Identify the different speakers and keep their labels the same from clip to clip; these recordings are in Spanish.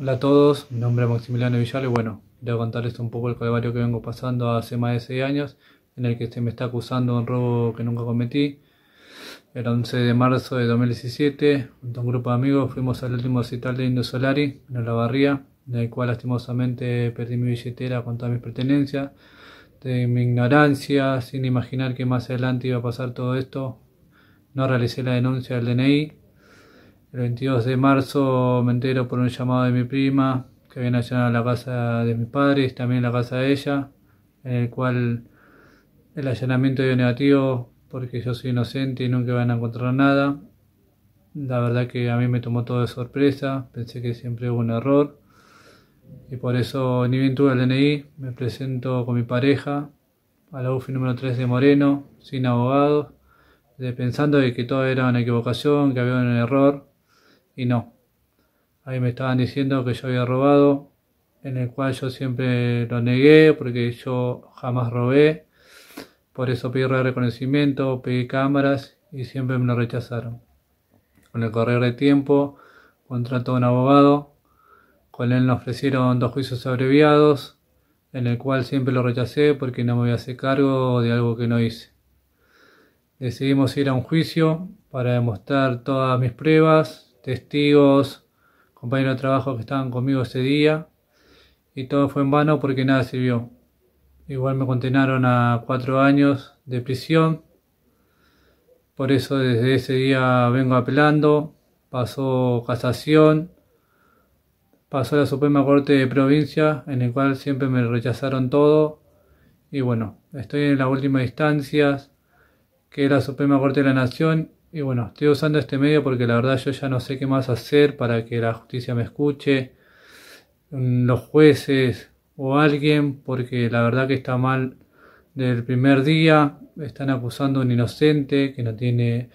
Speaker 1: Hola a todos, mi nombre es Maximiliano Villal y bueno, voy a contarles un poco el calvario que vengo pasando hace más de 6 años, en el que se me está acusando de un robo que nunca cometí. El 11 de marzo de 2017, junto a un grupo de amigos, fuimos al último hospital de Indo Solari, en Barría, en el cual lastimosamente perdí mi billetera con todas mis pertenencias. De mi ignorancia, sin imaginar que más adelante iba a pasar todo esto, no realicé la denuncia del DNI el 22 de marzo me entero por un llamado de mi prima que habían a la casa de mis padres, también la casa de ella, en el cual el allanamiento dio negativo porque yo soy inocente y nunca van a encontrar nada. La verdad que a mí me tomó todo de sorpresa, pensé que siempre hubo un error y por eso ni bien tuve el DNI, me presento con mi pareja a la UFI número 3 de Moreno, sin abogado pensando de que todo era una equivocación, que había un error y no. Ahí me estaban diciendo que yo había robado, en el cual yo siempre lo negué porque yo jamás robé. Por eso pedí reconocimiento, pedí cámaras y siempre me lo rechazaron. Con el correr de tiempo, contrató a un abogado. Con él nos ofrecieron dos juicios abreviados, en el cual siempre lo rechacé porque no me voy a hacer cargo de algo que no hice. Decidimos ir a un juicio para demostrar todas mis pruebas, testigos, compañeros de trabajo que estaban conmigo ese día. Y todo fue en vano porque nada sirvió. Igual me condenaron a cuatro años de prisión. Por eso desde ese día vengo apelando. Pasó casación. Pasó la Suprema Corte de Provincia, en el cual siempre me rechazaron todo. Y bueno, estoy en las últimas instancias, que es la Suprema Corte de la Nación y bueno, estoy usando este medio porque la verdad yo ya no sé qué más hacer para que la justicia me escuche, mm, los jueces o alguien, porque la verdad que está mal del primer día, están acusando a un inocente que no tiene,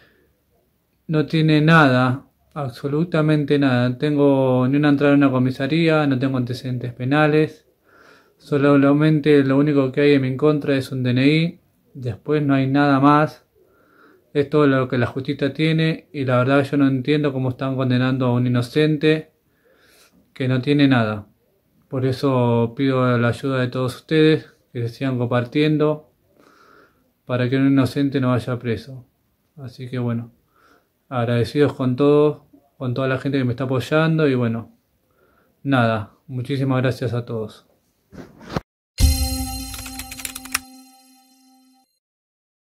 Speaker 1: no tiene nada, absolutamente nada, tengo ni una entrada en una comisaría, no tengo antecedentes penales, solamente lo único que hay en mi contra es un DNI, después no hay nada más es todo lo que la justicia tiene y la verdad yo no entiendo cómo están condenando a un inocente que no tiene nada. Por eso pido la ayuda de todos ustedes que se sigan compartiendo para que un inocente no vaya preso. Así que bueno, agradecidos con todos, con toda la gente que me está apoyando y bueno, nada, muchísimas gracias a todos.